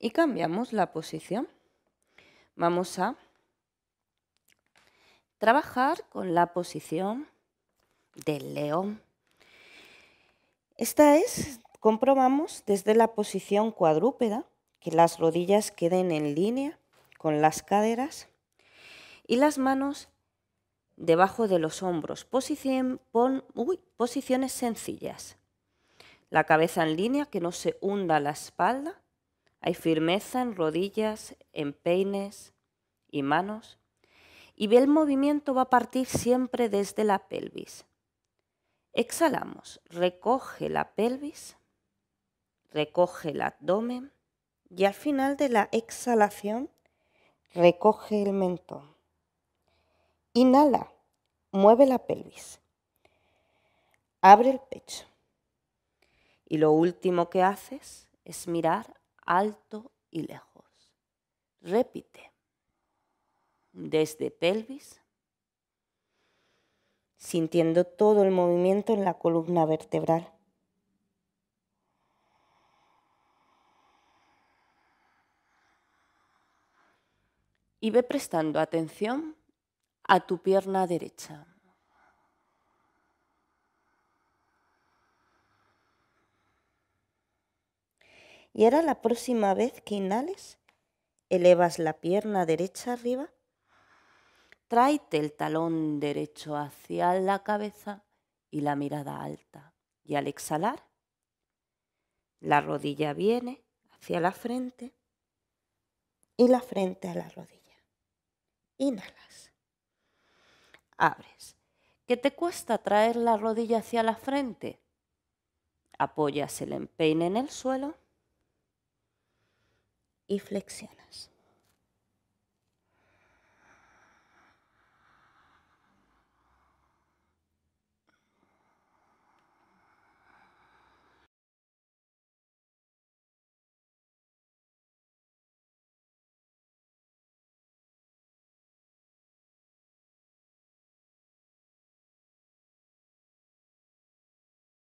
y cambiamos la posición. Vamos a trabajar con la posición del león. Esta es, comprobamos desde la posición cuadrúpeda, que las rodillas queden en línea con las caderas y las manos debajo de los hombros. Posición, posiciones sencillas. La cabeza en línea, que no se hunda la espalda hay firmeza en rodillas, en peines y manos. Y ve el movimiento va a partir siempre desde la pelvis. Exhalamos, recoge la pelvis, recoge el abdomen y al final de la exhalación recoge el mentón. Inhala, mueve la pelvis, abre el pecho. Y lo último que haces es mirar alto y lejos. Repite. Desde pelvis, sintiendo todo el movimiento en la columna vertebral. Y ve prestando atención a tu pierna derecha. Y ahora la próxima vez que inhales, elevas la pierna derecha arriba, tráete el talón derecho hacia la cabeza y la mirada alta. Y al exhalar, la rodilla viene hacia la frente y la frente a la rodilla. Inhalas. Abres. ¿Qué te cuesta traer la rodilla hacia la frente? Apoyas el empeine en el suelo y flexionas.